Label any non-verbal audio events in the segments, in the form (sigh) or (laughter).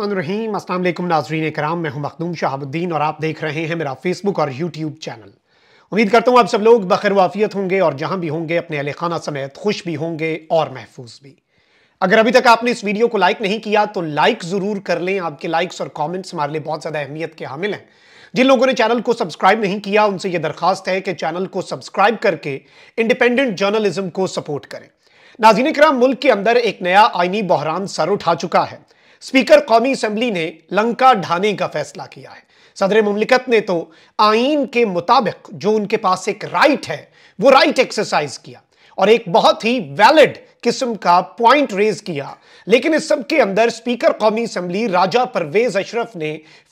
रहीम अस्सलाम वालेकुम नाजरीन कराम मैं हूं मखदूम शहाबुद्दीन और आप देख रहे हैं मेरा फेसबुक और यूट्यूब चैनल उम्मीद करता हूं आप सब लोग बखैर वाफियत होंगे और जहां भी होंगे अपने अहल खाना समेत खुश भी होंगे और महफूज भी अगर अभी तक आपने इस वीडियो को लाइक नहीं किया तो लाइक ज़रूर कर लें आपके लाइक्स और कॉमेंट्स हमारे लिए बहुत ज़्यादा अहमियत के हामिल हैं जिन लोगों ने चैनल को सब्सक्राइब नहीं किया उनसे यह दरखास्त है कि चैनल को सब्सक्राइब करके इंडिपेंडेंट जर्नलिज्म को सपोर्ट करें नाजीन कराम मुल्क के अंदर एक नया आईनी बहरान सर उठा चुका है स्पीकर कौमी असम्बली ने लंका ढाने का फैसला किया है सदर ममलिकत ने तो आइन के मुताबिक जो उनके पास एक राइट है वो राइट एक्सरसाइज किया और एक बहुत ही वैलिड किस्म का पॉइंट रेज किया लेकिन इस सब के अंदर स्पीकर कौमी असम्बली राजा परवेज अशरफ ने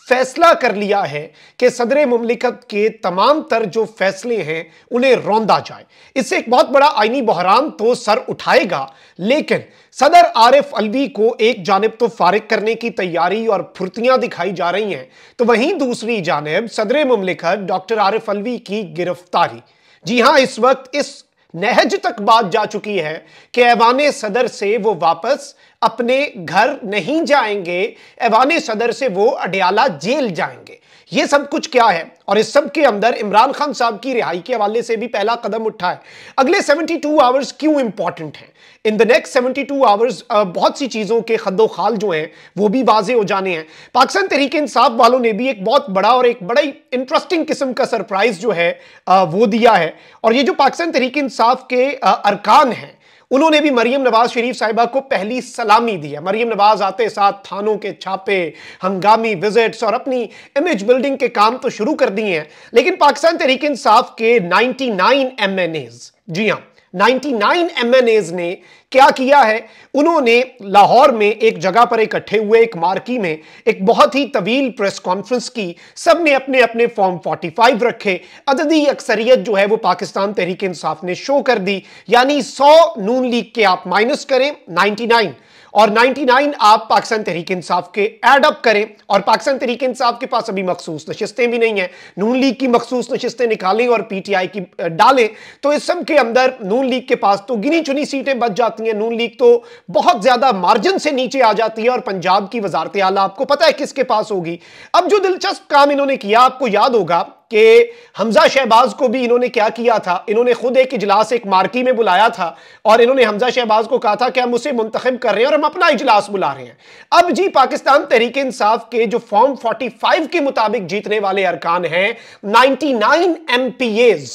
फैसला कर लिया है कि सदर ममलिकत के तमाम तर जो फैसले हैं उन्हें रौंदा जाए इससे एक बहुत बड़ा आइनी बहरान तो सर उठाएगा लेकिन सदर आरिफ अलवी को एक जानब तो फारिग करने की तैयारी और फुर्तियां दिखाई जा रही हैं तो वहीं दूसरी जानब सदर ममलिकत डॉक्टर आरिफ अलवी की गिरफ्तारी जी हाँ इस वक्त इस नहज तक बात जा चुकी है कि ऐवान सदर से वो वापस अपने घर नहीं जाएंगे ऐवान सदर से वो अडयाला जेल जाएंगे ये सब कुछ क्या है और इस सब के अंदर इमरान खान साहब की रिहाई के हवाले से भी पहला कदम उठा है अगले 72 आवर्स क्यों इंपॉर्टेंट हैं इन द नेक्स्ट 72 आवर्स बहुत सी चीज़ों के खदोखाल जो हैं वो भी वाजे हो जाने हैं पाकिस्तान तहरीक इंसाफ वालों ने भी एक बहुत बड़ा और एक बड़ा इंटरेस्टिंग किस्म का सरप्राइज जो है आ, वो दिया है और ये जो पाकिस्तान तहरीक इंसाफ के आ, अरकान हैं उन्होंने भी मरियम नवाज शरीफ साहिबा को पहली सलामी दी है मरियम नवाज आते साथ थानों के छापे हंगामी विजिट्स और अपनी इमेज बिल्डिंग के काम तो शुरू कर दिए हैं लेकिन पाकिस्तान तरीके इंसाफ के एन एज जी हाँ 99 एमएनएज ने क्या किया है उन्होंने लाहौर में एक जगह पर इकट्ठे हुए एक मार्की में एक बहुत ही तवील प्रेस कॉन्फ्रेंस की सब ने अपने अपने फॉर्म 45 रखे अददी अक्सरियत जो है वो पाकिस्तान तहरीक इंसाफ ने शो कर दी यानी 100 नून लीग के आप माइनस करें 99 और 99 आप पाकिस्तान तहरीक इंसाफ के एड अप करें और पाकिस्तान तहरीक इंसाफ के पास अभी मखसूस नशस्तें भी नहीं है नून लीग की मखसूस नशस्तें निकालें और पीटीआई की डालें तो इस सब के अंदर नून लीग के पास तो गिनी चुनी सीटें बच जाती हैं नून लीग तो बहुत ज्यादा मार्जिन से नीचे आ जाती है और पंजाब की वजारत आला आपको पता है किसके पास होगी अब जो दिलचस्प काम इन्होंने किया आपको याद होगा कि हमजा शहबाज को भी इन्होंने क्या किया था इन्होंने खुद एक इजलास एक मार्की में बुलाया था और इन्होंने हमजा शहबाज को कहा था कि हम उसे मुंतखब कर रहे हैं और हम अपना इजलास बुला रहे हैं अब जी पाकिस्तान तहरीक इंसाफ के जो फॉर्म फोर्टी फाइव के मुताबिक जीतने वाले अरकान हैं ninety nine M P as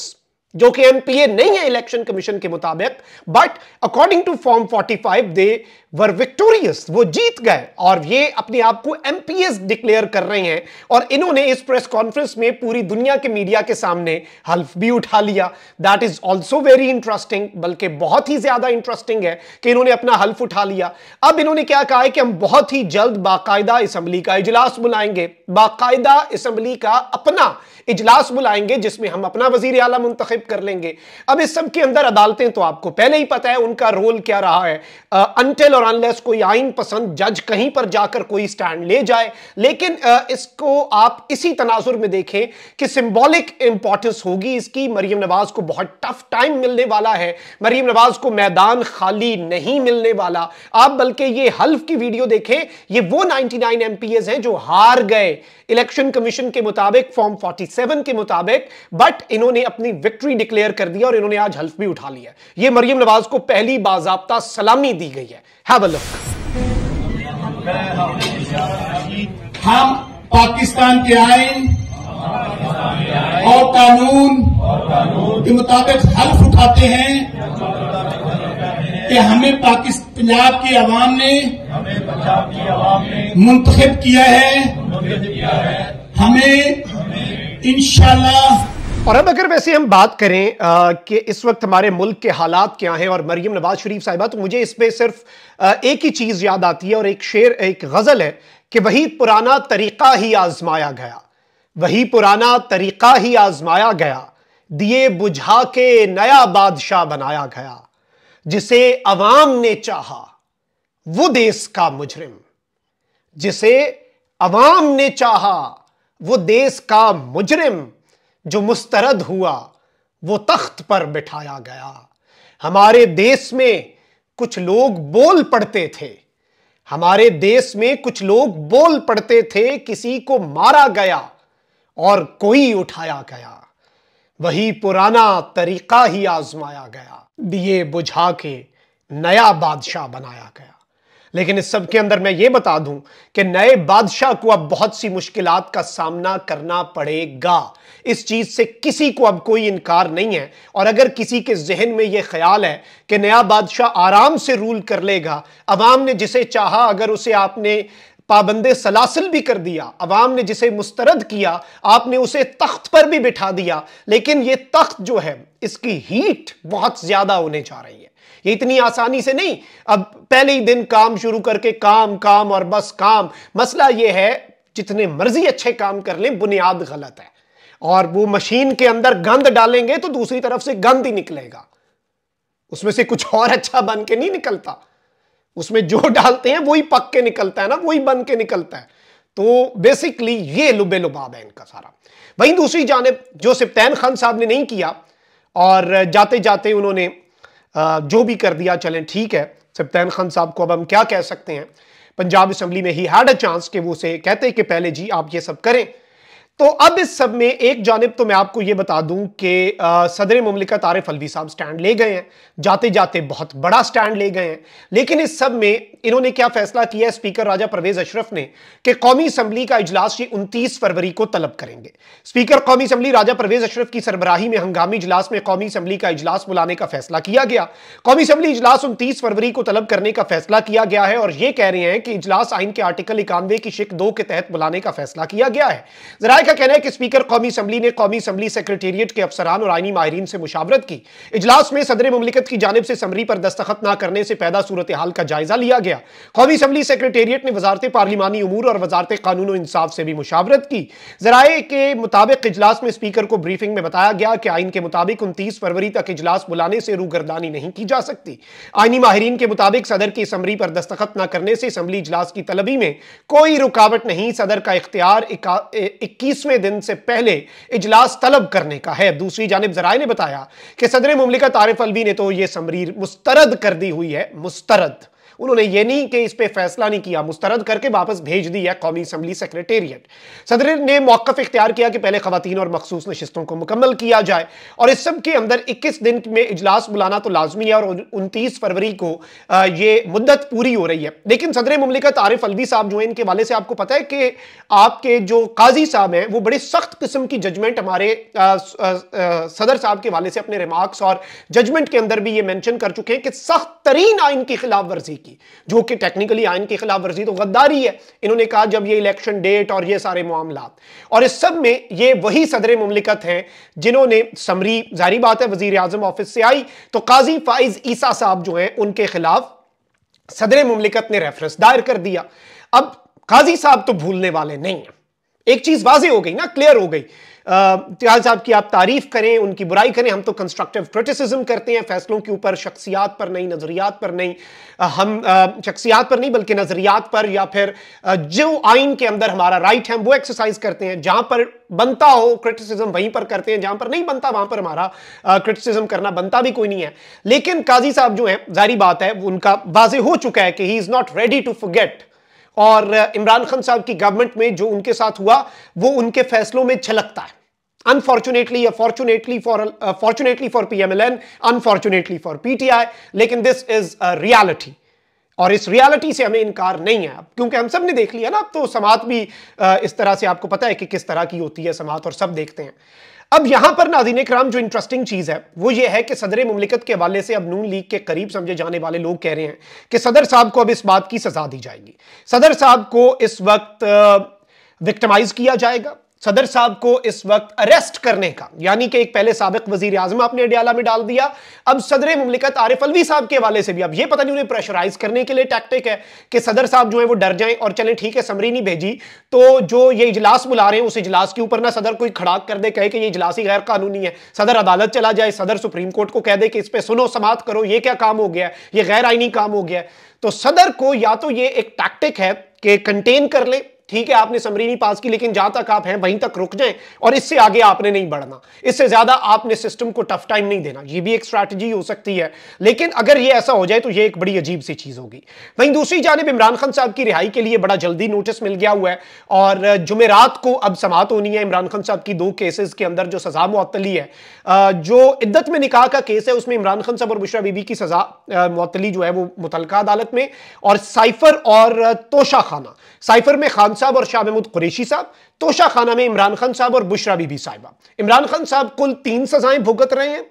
जो कि एम पी ए नहीं है इलेक्शन कमीशन के मुताबिक but according to form forty five they were victorious वो जीत गए और ये अपने आप को एमपीएस डिक्लेयर कर रहे हैं और इन्होंने इस प्रेस कॉन्फ्रेंस में पूरी दुनिया के मीडिया के सामने हल्फ भी उठा लिया that is also very interesting बल्कि बहुत ही ज्यादा इंटरेस्टिंग है कि इन्होंने अपना हल्फ उठा लिया अब इन्होंने क्या कहा है कि हम बहुत ही जल्द बाकायदा इसम्बली का इजलास बुलाएंगे बाकायदा इसम्बली का अपना इजलास बुलाएंगे जिसमें हम अपना वजीर आला मुंतब कर लेंगे अब इस सब के अंदर अदालतें तो आपको पहले ही पता है उनका रोल क्या रहा है अनटेल uh, और अनलेस कोई आइन पसंद जज कहीं पर जाकर कोई स्टैंड ले जाए लेकिन इसको आप इसी तनाजुर में देखें कि सिंबॉलिक इंपॉर्टेंस होगी इसकी मरियम नवाज को बहुत टफ टाइम मिलने वाला है मरियम नवाज को मैदान खाली नहीं मिलने वाला आप बल्कि ये हल्फ की वीडियो देखें ये वो 99 नाइन हैं जो हार गए इलेक्शन कमीशन के मुताबिक फॉर्म 47 के मुताबिक बट इन्होंने अपनी विक्ट्री डिक्लेयर कर दी और इन्होंने आज हल्फ भी उठा लिया ये मरियम नवाज को पहली बाजाबता सलामी दी गई है हैव अ लुक हम पाकिस्तान के आइन और कानून के मुताबिक हल्फ उठाते हैं कि हमें पाकिस्तान पंजाब की आवाम ने मुंतखब किया है हमें इंशाल्लाह और अब अगर वैसे हम बात करें आ, कि इस वक्त हमारे मुल्क के हालात क्या हैं और मरियम नवाज शरीफ साहिबा तो मुझे इस पर सिर्फ आ, एक ही चीज़ याद आती है और एक शेर एक गज़ल है कि वही पुराना तरीक़ा ही आजमाया गया वही पुराना तरीक़ा ही आजमाया गया दिए बुझा के नया बादशाह बनाया गया जिसे अवाम ने चाहा वो देश का मुजरिम जिसे अवाम ने चाहा वो देश का मुजरिम जो मुस्तरद हुआ वो तख्त पर बिठाया गया हमारे देश में कुछ लोग बोल पड़ते थे हमारे देश में कुछ लोग बोल पड़ते थे किसी को मारा गया और कोई उठाया गया वही पुराना तरीका ही आजमाया गया दिए बुझा के नया बादशाह बनाया गया लेकिन इस सब के अंदर मैं ये बता दूं कि नए बादशाह को अब बहुत सी मुश्किलात का सामना करना पड़ेगा इस चीज से किसी को अब कोई इनकार नहीं है और अगर किसी के जहन में यह ख्याल है कि नया बादशाह आराम से रूल कर लेगा अवाम ने जिसे चाहा अगर उसे आपने पाबंद सलासिल भी कर दिया अवाम ने जिसे मुस्तरद किया आपने उसे तख्त पर भी बिठा दिया लेकिन ये तख्त जो है इसकी हीट बहुत ज्यादा होने जा रही है ये इतनी आसानी से नहीं अब पहले ही दिन काम शुरू करके काम काम और बस काम मसला ये है जितने मर्जी अच्छे काम कर लें बुनियाद गलत है और वो मशीन के अंदर गंद डालेंगे तो दूसरी तरफ से गंद ही निकलेगा उसमें से कुछ और अच्छा बन के नहीं निकलता उसमें जो (laughs) डालते हैं वही पक के निकलता है ना वही बन के निकलता है तो बेसिकली ये लुबे लुबाब है इनका सारा वहीं दूसरी जानब जो सिप्तैन खान साहब ने नहीं किया और जाते जाते उन्होंने जो भी कर दिया चलें ठीक है सिप्तैन खान साहब को अब हम क्या कह सकते हैं पंजाब असम्बली में ही हैड अ चांस कि वो उसे कहते कि पहले जी आप ये सब करें तो अब इस सब में एक जानब तो मैं आपको ये बता दूं कि सदर ममलिकत आरिफ अलवी साहब स्टैंड ले गए हैं जाते जाते बहुत बड़ा स्टैंड ले गए हैं लेकिन इस सब में इन्होंने क्या फैसला किया है स्पीकर राजा परवेज अशरफ ने कि कौमी असम्बली का इजलास ये उनतीस फरवरी को तलब करेंगे स्पीकर कौमी असम्बली राजा परवेज अशरफ की सरबराही में हंगामी इजलास में कौमी असम्बली का इजलास बुलाने का फैसला किया गया कौमी असम्बली इजलास उनतीस फरवरी को तलब करने का फैसला किया गया है और ये कह रहे हैं कि इजलास आइन के आर्टिकल इक्यानवे की शिक दो के तहत बुलाने का फैसला किया गया है जरा आरबीआई का कहना है कि स्पीकर कौमी असम्बली ने कौमी असम्बली सेक्रेटेरिएट के अफसरान और आइनी माहरीन से मुशावरत की इजलास में सदर ममलिकत की जानब से समरी पर दस्तखत न करने से पैदा सूरत हाल का जायजा लिया गया कौमी असम्बली सेक्रेटेरिएट ने वजारत पार्लिमानी अमूर और वजारत कानून और इंसाफ से भी मुशावरत की जराए के मुताबिक इजलास में स्पीकर को ब्रीफिंग में बताया गया कि आइन के मुताबिक उनतीस फरवरी तक इजलास बुलाने से रूगरदानी नहीं की जा सकती आइनी माहरीन के मुताबिक सदर की समरी पर दस्तखत न करने से असम्बली इजलास की तलबी में कोई रुकावट नहीं सदर का इख्तियार इक्कीस तीसवें दिन से पहले इजलास तलब करने का है दूसरी जानब जराये ने बताया कि सदर मुमलिका तारिफ अलवी ने तो यह समरीर मुस्तरद कर दी हुई है मुस्तरद उन्होंने ये नहीं कि इस पर फैसला नहीं किया मुस्तरद करके वापस भेज दिया कौमी असम्बली सेक्रेटेरिएट सदर ने मौकफ इख्तियार किया कि पहले खातन और मखसूस नशस्तों को मुकम्मल किया जाए और इस सब के अंदर इक्कीस दिन में इजलास बुलाना तो लाजमी है और उनतीस फरवरी को ये मुद्दत पूरी हो रही है लेकिन सदर ममलिकत आरिफ अलवी साहब जो है इनके वाले से आपको पता है कि आपके जो काजी साहब हैं वो बड़े सख्त किस्म की जजमेंट हमारे सदर साहब के वाले से अपने रिमार्क्स और जजमेंट के अंदर भी ये मेंशन कर चुके हैं कि सख्त तरीन आइन की खिलाफ वर्जी की की जो कि टेक्निकली आइन के खिलाफ वर्जी तो गद्दारी है इन्होंने कहा जब ये इलेक्शन डेट और ये सारे मामला और इस सब में ये वही सदर ममलिकत हैं जिन्होंने समरी जारी बात है वजीर आजम ऑफिस से आई तो काजी फाइज ईसा साहब जो है उनके खिलाफ सदर ममलिकत ने रेफरेंस दायर कर दिया अब काजी साहब तो भूलने वाले नहीं है एक चीज वाजे हो गई ना क्लियर हो गई तिहाल साहब की आप तारीफ करें उनकी बुराई करें हम तो कंस्ट्रक्टिव क्रिटिसिज्म करते हैं फैसलों के ऊपर शख्सियात पर नहीं नज़रियात पर नहीं हम शख्सियात पर नहीं बल्कि नज़रियात पर या फिर जो आइन के अंदर हमारा राइट है वो एक्सरसाइज करते हैं जहां पर बनता हो क्रिटिसिज्म वहीं पर करते हैं जहां पर नहीं बनता वहां पर हमारा क्रिटिसिज्म करना बनता भी कोई नहीं है लेकिन काजी साहब जो है जारी बात है उनका वाजे हो चुका है कि he is not ready to forget और इमरान खान साहब की गवर्नमेंट में जो उनके साथ हुआ वो उनके फैसलों में छलकता है unfortunately fortunately for uh, fortunately for pmln unfortunately for pti लेकिन दिस इज रियालिटी और इस रियलिटी से हमें इनकार नहीं है क्योंकि हम सब ने देख लिया ना अब तो समात भी इस तरह से आपको पता है कि किस तरह की होती है समात और सब देखते हैं अब यहां पर नाजीन कराम जो इंटरेस्टिंग चीज है वो ये है कि सदर मुमलिकत के हवाले से अब नून लीग के करीब समझे जाने वाले लोग कह रहे हैं कि सदर साहब को अब इस बात की सजा दी जाएगी सदर साहब को इस वक्त विक्टमाइज किया जाएगा सदर साहब को इस वक्त अरेस्ट करने का यानी कि एक पहले सबक वजीर आजम आपने अडियाला में डाल दिया अब सदर ममलिकत आरिफ अलवी साहब के हवाले से भी अब यह पता नहीं उन्हें प्रेशराइज करने के लिए टैक्टिक है कि सदर साहब जो है वो डर जाएं और चलें ठीक है समरी नहीं भेजी तो जो ये इजलास बुला रहे हैं उस इजलास के ऊपर ना सदर कोई खड़ा कर दे कहे कि ये इजलास ही गैर कानूनी है सदर अदालत चला जाए सदर सुप्रीम कोर्ट को कह दे कि इस पर सुनो समाप्त करो ये क्या काम हो गया ये गैर आइनी काम हो गया तो सदर को या तो ये एक टैक्टिक है कि कंटेन कर ले ठीक है आपने समरी नहीं पास की लेकिन जहां तक आप हैं वहीं तक रुक जाएं और इससे आगे आपने नहीं बढ़ना इससे ज्यादा आपने सिस्टम को टफ टाइम नहीं देना ये भी एक स्ट्रैटेजी हो सकती है लेकिन अगर ये ऐसा हो जाए तो ये एक बड़ी अजीब सी चीज होगी वहीं दूसरी जानब इमरान खान साहब की रिहाई के लिए बड़ा जल्दी नोटिस मिल गया हुआ है और जुमेरात को अब समाप्त होनी है इमरान खान साहब की दो केसेस के अंदर जो सजा मुअतली है जो इद्दत में निकाह का केस है उसमें इमरान खान साहब और बुशरा बीबी की सजा मुअतली जो है वो मुतलका अदालत में और साइफर और तोशा खाना साइफर में खान साहब और शाह महमूद कुरेशी साहब तोशा खाना में इमरान खान साहब और बुशरा बीबी साहिबा इमरान खान साहब कुल तीन सजाएं भुगत रहे हैं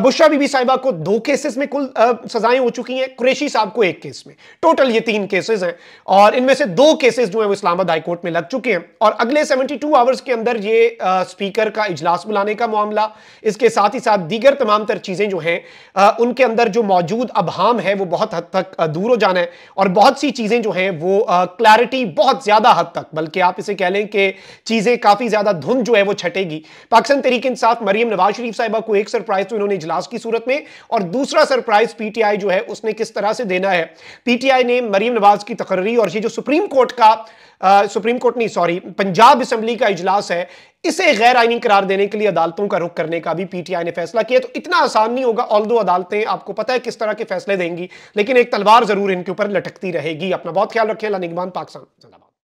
बुशरा बीबी साहिबा को दो केसेस में कुल सजाएं हो चुकी हैं कुरेशी साहब को एक केस में टोटल ये तीन केसेस हैं और इनमें से दो केसेस जो है वो इस्लामाबाद हाईकोर्ट में लग चुके हैं और अगले 72 आवर्स के अंदर ये आ, स्पीकर का इजलास बुलाने का मामला इसके साथ ही साथ दीगर तमाम तर चीज़ें जो हैं उनके अंदर जो मौजूद अबहम है वो बहुत हद तक दूर हो जाना है और बहुत सी चीज़ें जो हैं वो क्लैरिटी बहुत ज़्यादा हद तक बल्कि आप इसे कह लें कि चीज़ें काफ़ी ज़्यादा धुंध जो है वो छटेगी पाकिस्तान तरीके इंसाफ मरियम नवाज शरीफ साहिबा को एक सरप्राइज तो इन्होंने इजलास की सूरत में और दूसरा सरप्राइज पीटीआई जो है उसने किस तरह से देना है पीटीआई ने मरीम नवाज की तकर्री और ये जो सुप्रीम कोर्ट का आ, सुप्रीम कोर्ट नहीं सॉरी पंजाब असेंबली का इजलास है इसे गैर आइनी करार देने के लिए अदालतों का रुख करने का भी पीटीआई ने फैसला किया तो इतना आसान नहीं होगा ऑल दो अदालतें आपको पता है किस तरह के फैसले देंगी लेकिन एक तलवार जरूर इनके ऊपर लटकती रहेगी अपना बहुत ख्याल रखें निगमान पाकिस्तान